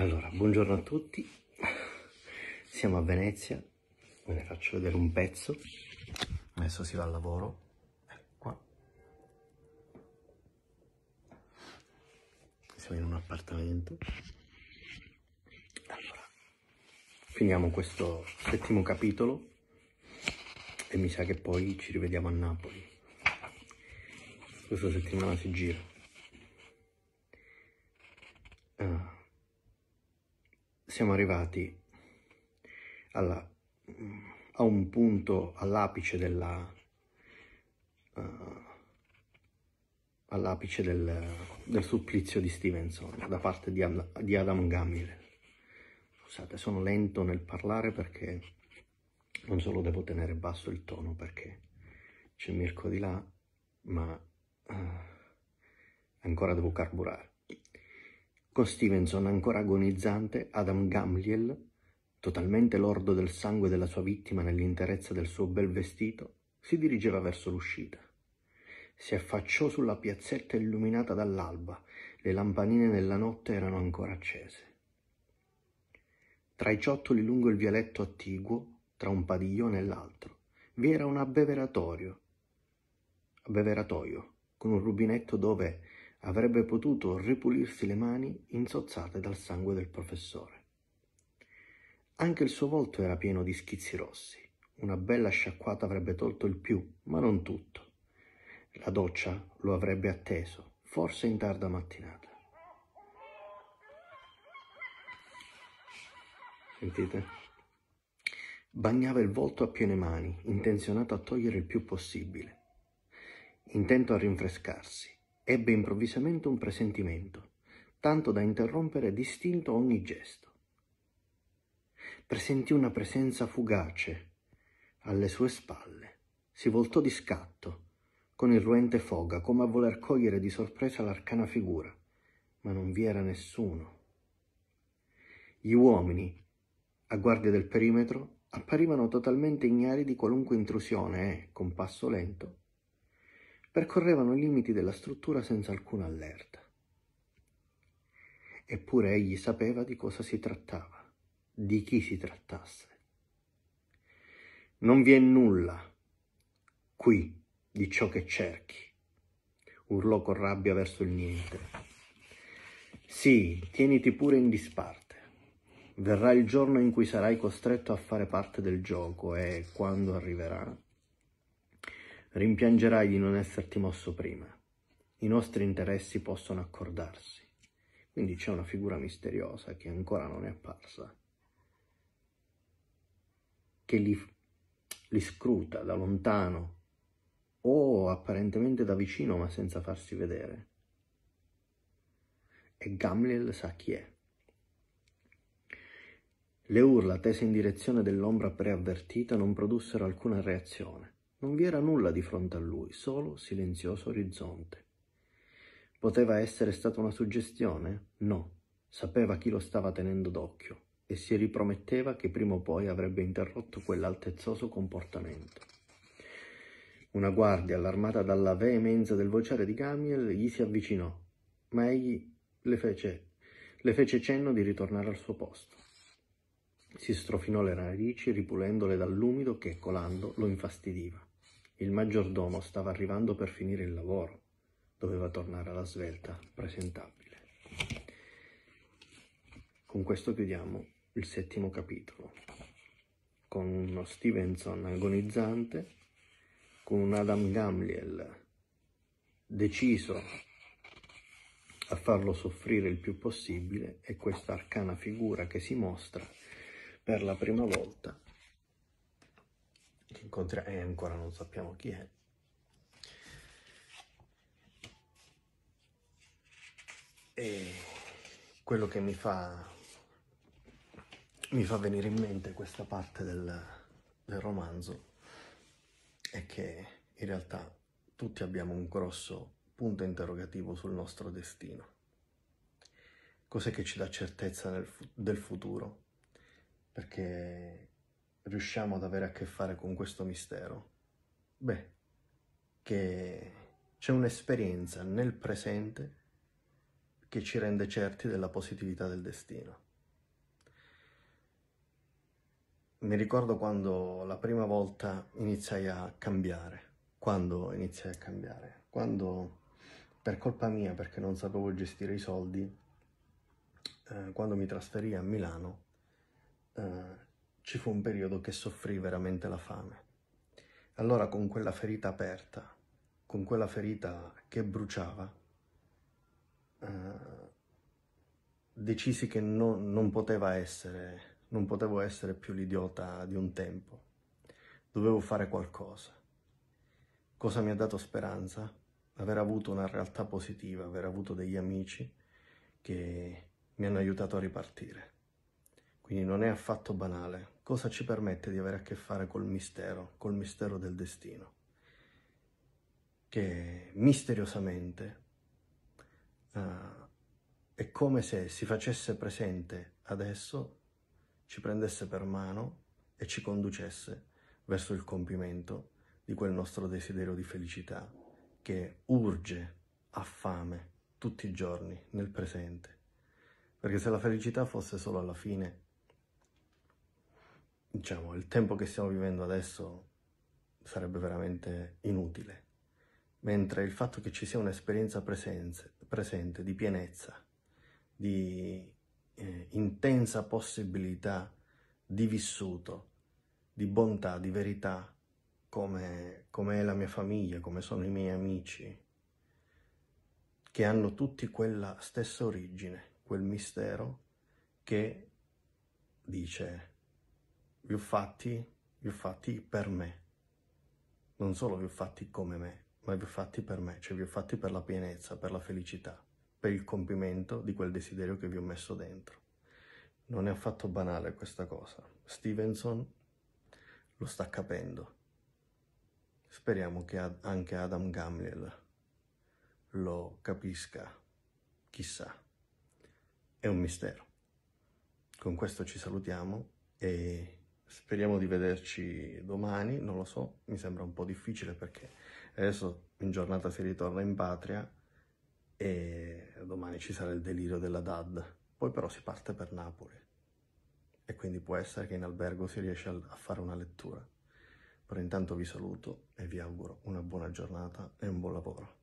Allora, buongiorno a tutti, siamo a Venezia, ve ne faccio vedere un pezzo, adesso si va al lavoro, ecco qua. Siamo in un appartamento. Allora, finiamo questo settimo capitolo e mi sa che poi ci rivediamo a Napoli. Questa settimana si gira. siamo arrivati alla, a un punto all'apice della... Uh, all'apice del, del, supplizio di Stevenson da parte di, di Adam Gammil. Scusate, sono lento nel parlare perché non solo devo tenere basso il tono perché c'è Mirko di là, ma uh, ancora devo carburare con Stevenson ancora agonizzante, Adam Gamliel, totalmente lordo del sangue della sua vittima nell'interezza del suo bel vestito, si dirigeva verso l'uscita. Si affacciò sulla piazzetta illuminata dall'alba, le lampanine nella notte erano ancora accese. Tra i ciottoli lungo il vialetto attiguo, tra un padiglione e l'altro, vi era un abbeveratoio, abbeveratoio con un rubinetto dove avrebbe potuto ripulirsi le mani insozzate dal sangue del professore. Anche il suo volto era pieno di schizzi rossi. Una bella sciacquata avrebbe tolto il più, ma non tutto. La doccia lo avrebbe atteso, forse in tarda mattinata. Sentite? Bagnava il volto a piene mani, intenzionato a togliere il più possibile, intento a rinfrescarsi Ebbe improvvisamente un presentimento, tanto da interrompere distinto ogni gesto. Presentì una presenza fugace alle sue spalle. Si voltò di scatto, con irruente foga, come a voler cogliere di sorpresa l'arcana figura, ma non vi era nessuno. Gli uomini, a guardia del perimetro, apparivano totalmente ignari di qualunque intrusione e, con passo lento, percorrevano i limiti della struttura senza alcuna allerta. Eppure egli sapeva di cosa si trattava, di chi si trattasse. Non vi è nulla qui di ciò che cerchi, urlò con rabbia verso il niente. Sì, tieniti pure in disparte. Verrà il giorno in cui sarai costretto a fare parte del gioco e, quando arriverà, rimpiangerai di non esserti mosso prima. I nostri interessi possono accordarsi. Quindi c'è una figura misteriosa che ancora non è apparsa, che li, li scruta da lontano o apparentemente da vicino ma senza farsi vedere. E Gamliel sa chi è. Le urla tese in direzione dell'ombra preavvertita non produssero alcuna reazione. Non vi era nulla di fronte a lui, solo silenzioso orizzonte. Poteva essere stata una suggestione? No, sapeva chi lo stava tenendo d'occhio e si riprometteva che prima o poi avrebbe interrotto quell'altezzoso comportamento. Una guardia, allarmata dalla veemenza del vociare di Gamiel, gli si avvicinò, ma egli le fece, le fece cenno di ritornare al suo posto. Si strofinò le narici ripulendole dall'umido che, colando, lo infastidiva. Il maggiordomo stava arrivando per finire il lavoro. Doveva tornare alla svelta, presentabile. Con questo chiudiamo il settimo capitolo, con uno Stevenson agonizzante, con un Adam Gamliel deciso a farlo soffrire il più possibile e questa arcana figura che si mostra per la prima volta incontrerà e eh, ancora non sappiamo chi è. E quello che mi fa, mi fa venire in mente questa parte del, del romanzo è che in realtà tutti abbiamo un grosso punto interrogativo sul nostro destino. Cos'è che ci dà certezza fu del futuro? Perché riusciamo ad avere a che fare con questo mistero? Beh, che c'è un'esperienza nel presente che ci rende certi della positività del destino. Mi ricordo quando la prima volta iniziai a cambiare, quando iniziai a cambiare, quando per colpa mia, perché non sapevo gestire i soldi, eh, quando mi trasferì a Milano, ci fu un periodo che soffrì veramente la fame. Allora con quella ferita aperta, con quella ferita che bruciava, eh, decisi che no, non poteva essere, non potevo essere più l'idiota di un tempo. Dovevo fare qualcosa. Cosa mi ha dato speranza? Aver avuto una realtà positiva, aver avuto degli amici che mi hanno aiutato a ripartire quindi non è affatto banale. Cosa ci permette di avere a che fare col mistero, col mistero del destino, che misteriosamente uh, è come se si facesse presente adesso, ci prendesse per mano e ci conducesse verso il compimento di quel nostro desiderio di felicità che urge, a fame, tutti i giorni, nel presente. Perché se la felicità fosse solo alla fine, diciamo, il tempo che stiamo vivendo adesso sarebbe veramente inutile. Mentre il fatto che ci sia un'esperienza presente di pienezza, di eh, intensa possibilità di vissuto, di bontà, di verità, come, come è la mia famiglia, come sono i miei amici, che hanno tutti quella stessa origine, quel mistero che dice vi ho fatti, vi ho fatti per me. Non solo vi ho fatti come me, ma vi ho fatti per me, cioè vi ho fatti per la pienezza, per la felicità, per il compimento di quel desiderio che vi ho messo dentro. Non è affatto banale questa cosa. Stevenson lo sta capendo. Speriamo che anche Adam Gamliel lo capisca, chissà. È un mistero. Con questo ci salutiamo e Speriamo di vederci domani, non lo so, mi sembra un po' difficile perché adesso in giornata si ritorna in patria e domani ci sarà il delirio della DAD. Poi però si parte per Napoli e quindi può essere che in albergo si riesca a fare una lettura. Però intanto vi saluto e vi auguro una buona giornata e un buon lavoro.